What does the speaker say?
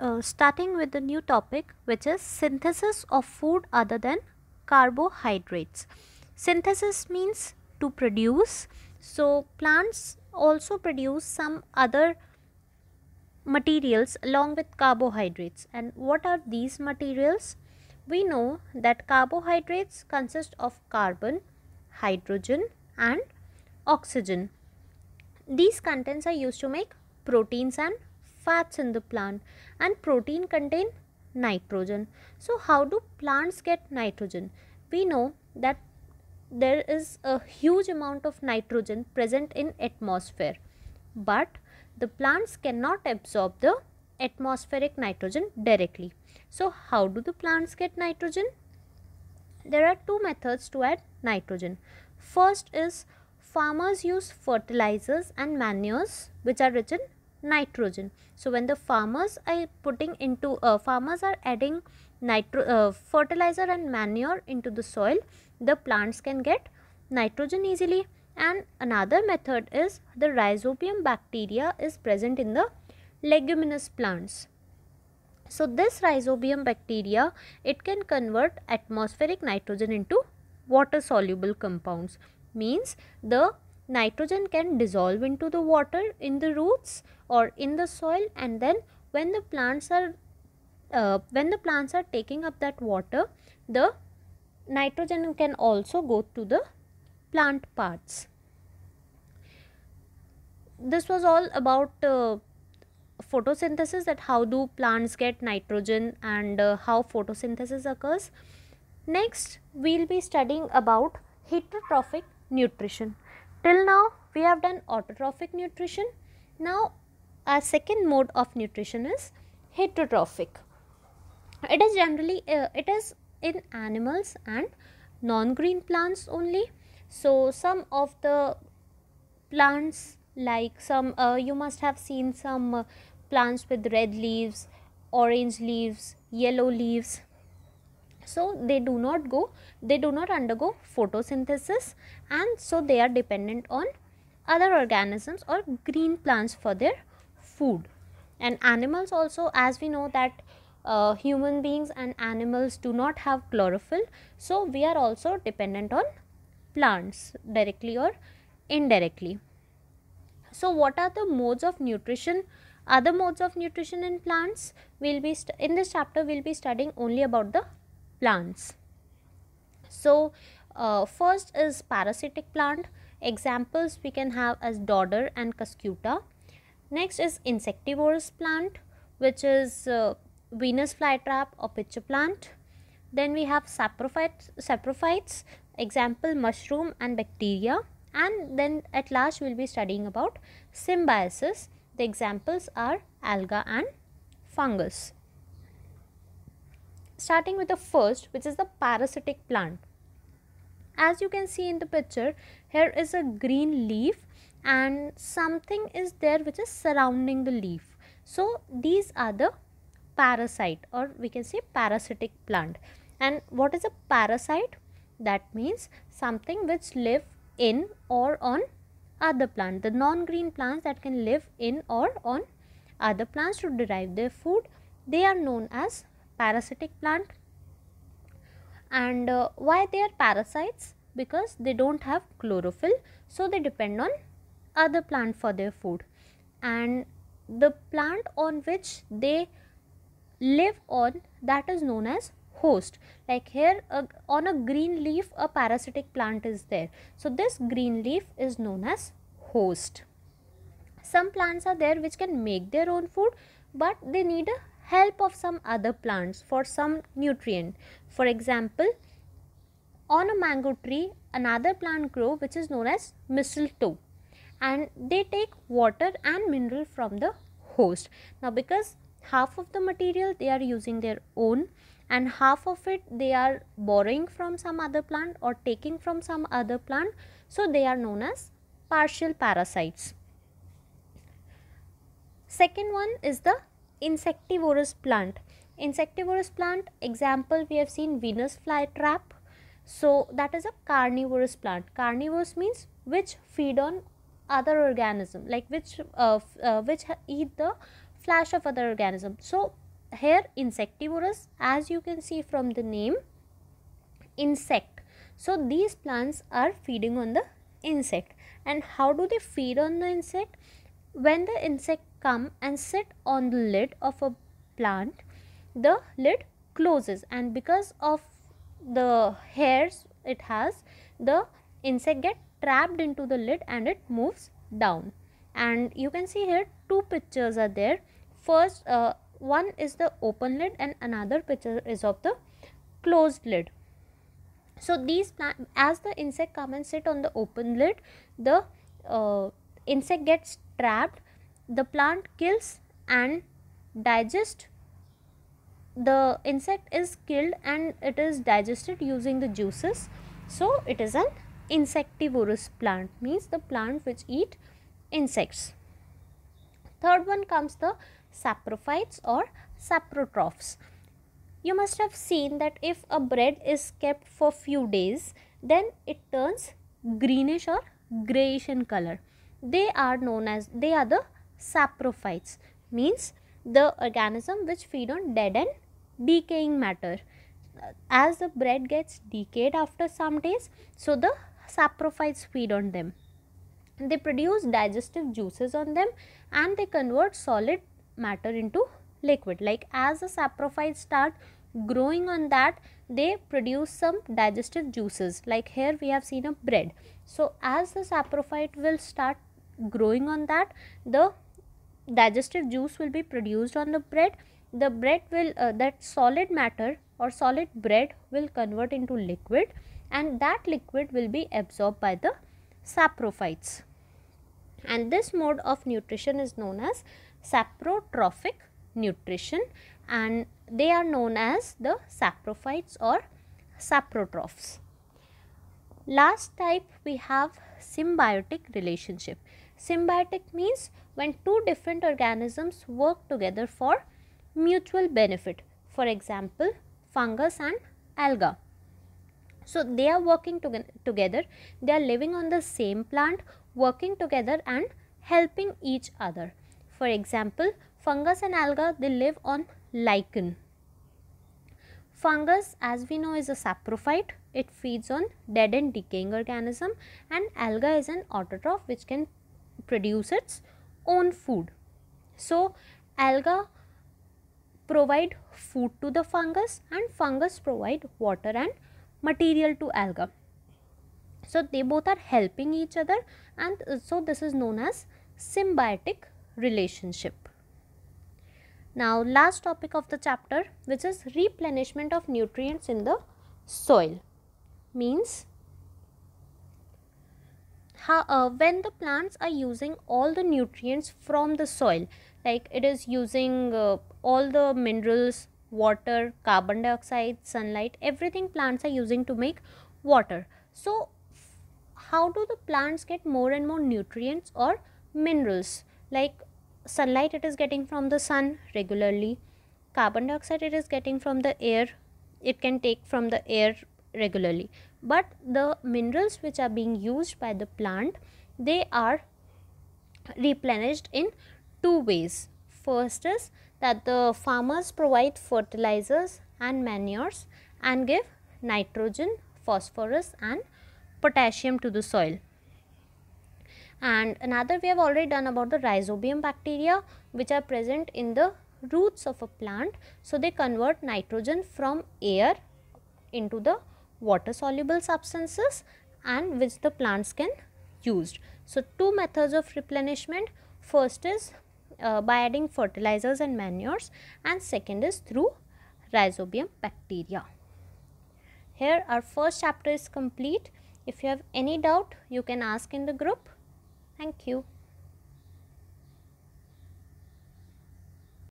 Uh, starting with the new topic which is synthesis of food other than carbohydrates. Synthesis means to produce. So plants also produce some other materials along with carbohydrates and what are these materials? We know that carbohydrates consist of carbon, hydrogen and oxygen. These contents are used to make proteins and fats in the plant and protein contain nitrogen. So how do plants get nitrogen? We know that there is a huge amount of nitrogen present in atmosphere but the plants cannot absorb the atmospheric nitrogen directly. So how do the plants get nitrogen? There are two methods to add nitrogen. First is farmers use fertilizers and manures which are rich in nitrogen so when the farmers are putting into uh, farmers are adding nitro uh, fertilizer and manure into the soil the plants can get nitrogen easily and another method is the rhizobium bacteria is present in the leguminous plants so this rhizobium bacteria it can convert atmospheric nitrogen into water soluble compounds means the nitrogen can dissolve into the water in the roots or in the soil and then when the plants are uh, when the plants are taking up that water the nitrogen can also go to the plant parts this was all about uh, photosynthesis that how do plants get nitrogen and uh, how photosynthesis occurs next we'll be studying about heterotrophic nutrition Till now we have done autotrophic nutrition. Now our second mode of nutrition is heterotrophic. It is generally, uh, it is in animals and non-green plants only. So some of the plants like some, uh, you must have seen some uh, plants with red leaves, orange leaves, yellow leaves. So, they do not go, they do not undergo photosynthesis and so they are dependent on other organisms or green plants for their food. And animals also as we know that uh, human beings and animals do not have chlorophyll. So, we are also dependent on plants directly or indirectly. So, what are the modes of nutrition? Other modes of nutrition in plants will be in this chapter we will be studying only about the plants. So uh, first is parasitic plant. Examples we can have as dodder and cascuta. Next is insectivorous plant which is uh, Venus flytrap or pitcher plant. Then we have saprophytes, saprophytes example mushroom and bacteria and then at last we will be studying about symbiosis. The examples are alga and fungus starting with the first which is the parasitic plant as you can see in the picture here is a green leaf and something is there which is surrounding the leaf so these are the parasite or we can say parasitic plant and what is a parasite that means something which live in or on other plant the non-green plants that can live in or on other plants to derive their food they are known as parasitic plant and uh, why they are parasites because they don't have chlorophyll so they depend on other plant for their food and the plant on which they live on that is known as host like here uh, on a green leaf a parasitic plant is there so this green leaf is known as host some plants are there which can make their own food but they need a help of some other plants for some nutrient. For example, on a mango tree, another plant grow which is known as mistletoe and they take water and mineral from the host. Now because half of the material they are using their own and half of it they are borrowing from some other plant or taking from some other plant so they are known as partial parasites. Second one is the insectivorous plant insectivorous plant example we have seen venus flytrap so that is a carnivorous plant carnivorous means which feed on other organism like which uh, uh, which eat the flesh of other organism so here insectivorous as you can see from the name insect so these plants are feeding on the insect and how do they feed on the insect when the insect come and sit on the lid of a plant the lid closes and because of the hairs it has the insect get trapped into the lid and it moves down and you can see here two pictures are there first uh, one is the open lid and another picture is of the closed lid so these as the insect come and sit on the open lid the uh, insect gets trapped the plant kills and digests the insect is killed and it is digested using the juices so it is an insectivorous plant means the plant which eat insects third one comes the saprophytes or saprotrophs you must have seen that if a bread is kept for few days then it turns greenish or grayish in color they are known as they are the saprophytes means the organism which feed on dead and decaying matter as the bread gets decayed after some days so the saprophytes feed on them they produce digestive juices on them and they convert solid matter into liquid like as the saprophytes start growing on that they produce some digestive juices like here we have seen a bread so as the saprophyte will start growing on that the digestive juice will be produced on the bread the bread will uh, that solid matter or solid bread will convert into liquid and that liquid will be absorbed by the saprophytes and this mode of nutrition is known as saprotrophic nutrition and they are known as the saprophytes or saprotrophs last type we have symbiotic relationship Symbiotic means when two different organisms work together for mutual benefit. For example, fungus and alga. So they are working to together, they are living on the same plant, working together and helping each other. For example, fungus and alga, they live on lichen. Fungus as we know is a saprophyte. It feeds on dead and decaying organism and alga is an autotroph which can produce its own food. So, alga provide food to the fungus and fungus provide water and material to alga. So, they both are helping each other and so this is known as symbiotic relationship. Now, last topic of the chapter which is replenishment of nutrients in the soil means how, uh, when the plants are using all the nutrients from the soil like it is using uh, all the minerals water carbon dioxide sunlight everything plants are using to make water so how do the plants get more and more nutrients or minerals like sunlight it is getting from the sun regularly carbon dioxide it is getting from the air it can take from the air regularly but the minerals which are being used by the plant they are replenished in two ways first is that the farmers provide fertilizers and manures and give nitrogen phosphorus and potassium to the soil and another we have already done about the rhizobium bacteria which are present in the roots of a plant so they convert nitrogen from air into the water soluble substances and which the plants can use. So, two methods of replenishment first is uh, by adding fertilizers and manures and second is through rhizobium bacteria. Here our first chapter is complete. If you have any doubt you can ask in the group. Thank you.